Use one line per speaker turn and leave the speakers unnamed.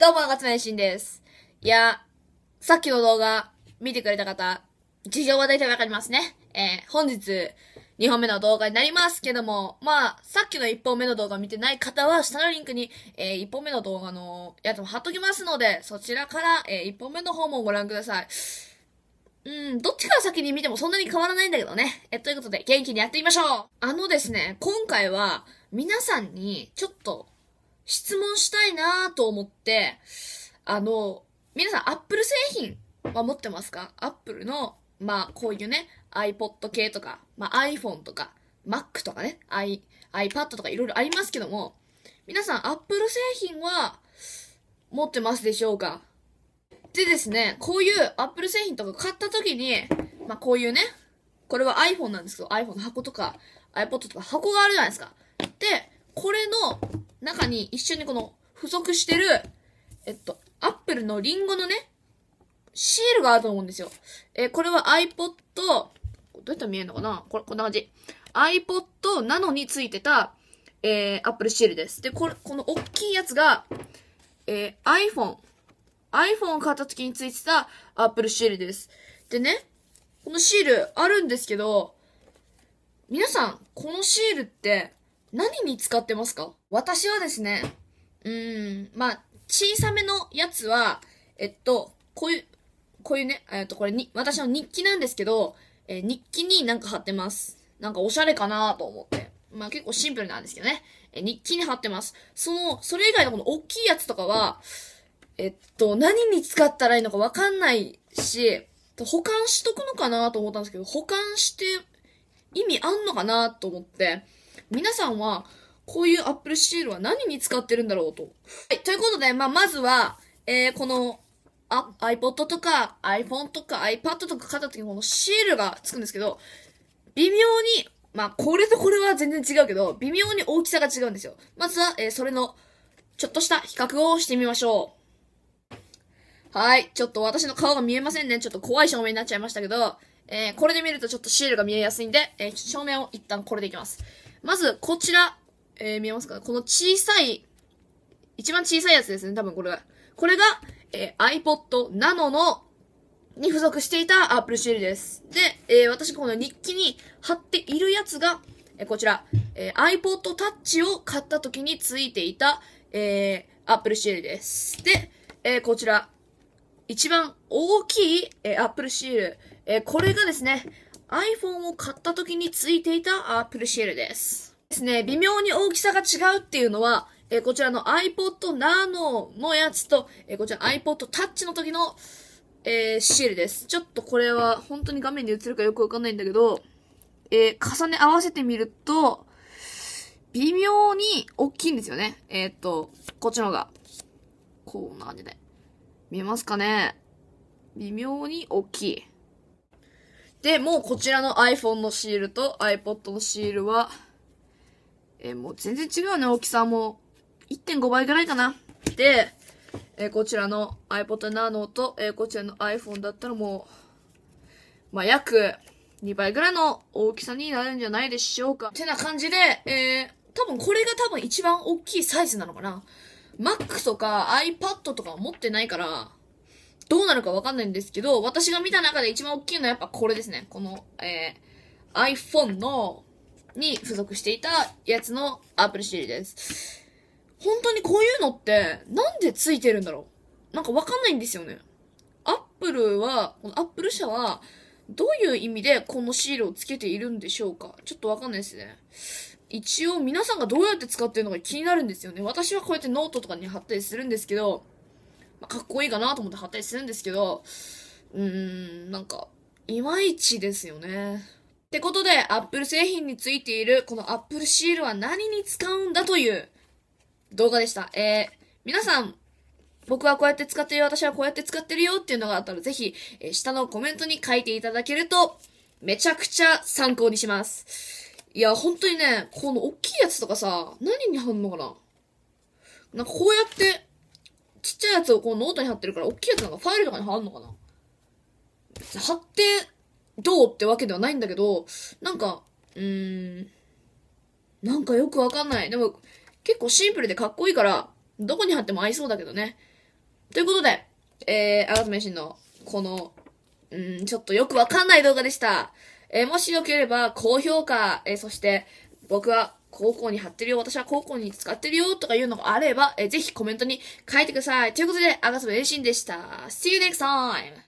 どうも、ンシンです。いや、さっきの動画見てくれた方、事情は大体わかりますね。えー、本日、2本目の動画になりますけども、まあ、さっきの1本目の動画見てない方は、下のリンクに、えー、1本目の動画のやつも貼っときますので、そちらから、えー、1本目の方もご覧ください。うん、どっちから先に見てもそんなに変わらないんだけどね。え、ということで、元気にやってみましょうあのですね、今回は、皆さんに、ちょっと、質問したいなと思って、あの、皆さんアップル製品は持ってますか ?Apple の、まあこういうね、iPod 系とか、まあ iPhone とか、Mac とかね、I、iPad とかいろいろありますけども、皆さんアップル製品は持ってますでしょうかでですね、こういうアップル製品とか買った時に、まあこういうね、これは iPhone なんですけど、iPhone の箱とか iPod とか箱があるじゃないですか。で、これの中に一緒にこの付属してる、えっと、アップルのリンゴのね、シールがあると思うんですよ。えー、これは iPod、どうやったら見えるのかなこれ、こんな感じ。iPod なのについてた、えー、Apple シールです。で、これ、この大きいやつが、えー、iPhone。iPhone を買った時についてた Apple シールです。でね、このシールあるんですけど、皆さん、このシールって、何に使ってますか私はですね、うーん、まあ、小さめのやつは、えっと、こういう、こういうね、えっと、これに、私の日記なんですけど、えー、日記になんか貼ってます。なんかおしゃれかなと思って。まあ結構シンプルなんですけどね。えー、日記に貼ってます。その、それ以外のこの大きいやつとかは、えっと、何に使ったらいいのかわかんないし、保管しとくのかなと思ったんですけど、保管して意味あんのかなと思って、皆さんは、こういうアップルシールは何に使ってるんだろうと。はい、ということで、まあ、まずは、えー、この、あ、iPod とか iPhone とか iPad とか買った時にこのシールがつくんですけど、微妙に、まあ、これとこれは全然違うけど、微妙に大きさが違うんですよ。まずは、えー、それの、ちょっとした比較をしてみましょう。はい。ちょっと私の顔が見えませんね。ちょっと怖い照明になっちゃいましたけど、えー、これで見るとちょっとシールが見えやすいんで、えー、照明を一旦これでいきます。まず、こちら。えー、見えますかこの小さい、一番小さいやつですね。多分これが。これが、えー、iPod Nano の、に付属していた Apple シールです。で、えー、私この日記に貼っているやつが、えー、こちら、えー、iPod Touch を買った時についていた、えー、Apple シールです。で、えー、こちら、一番大きい、えー、Apple シール。えー、これがですね、iPhone を買った時についていた Apple シールです。ですね、微妙に大きさが違うっていうのは、えー、こちらの iPod Nano のやつと、えー、こちら iPod Touch の時の、えー、シールです。ちょっとこれは本当に画面で映るかよくわかんないんだけど、えー、重ね合わせてみると、微妙に大きいんですよね。えー、っと、こっちの方が。こんな感じで。見えますかね微妙に大きい。で、もうこちらの iPhone のシールと iPod のシールは、えー、もう全然違うね、大きさも。1.5倍ぐらいかな。で、えー、こちらの iPod Nano と、えー、こちらの iPhone だったらもう、まあ、約2倍ぐらいの大きさになるんじゃないでしょうか。てな感じで、えー、多分これが多分一番大きいサイズなのかな。Mac とか iPad とか持ってないから、どうなるかわかんないんですけど、私が見た中で一番大きいのはやっぱこれですね。この、えー、iPhone の、に付属していたやつの Apple シールです。本当にこういうのって、なんで付いてるんだろうなんかわかんないんですよね。Apple は、この Apple 社は、どういう意味でこのシールを付けているんでしょうかちょっとわかんないですね。一応皆さんがどうやって使ってるのか気になるんですよね。私はこうやってノートとかに貼ったりするんですけど、まあ、かっこいいかなと思って貼ったりするんですけど、うーん、なんか、いまいちですよね。ってことで、アップル製品についている、このアップルシールは何に使うんだという動画でした。えー、皆さん、僕はこうやって使ってるよ、私はこうやって使ってるよっていうのがあったら、ぜひ、えー、下のコメントに書いていただけると、めちゃくちゃ参考にします。いや、本当にね、この大きいやつとかさ、何に貼るのかななんかこうやって、ちっちゃいやつをこうノートに貼ってるから、大きいやつなんかファイルとかに貼るのかな貼って、どうってわけではないんだけど、なんか、うーん、なんかよくわかんない。でも、結構シンプルでかっこいいから、どこに貼っても合いそうだけどね。ということで、えー、あがとめしんの、この、うん、ちょっとよくわかんない動画でした。えー、もしよければ、高評価、えー、そして、僕は高校に貼ってるよ、私は高校に使ってるよ、とかいうのがあれば、えー、ぜひコメントに書いてください。ということで、アガサブエしシンでした。See you next time!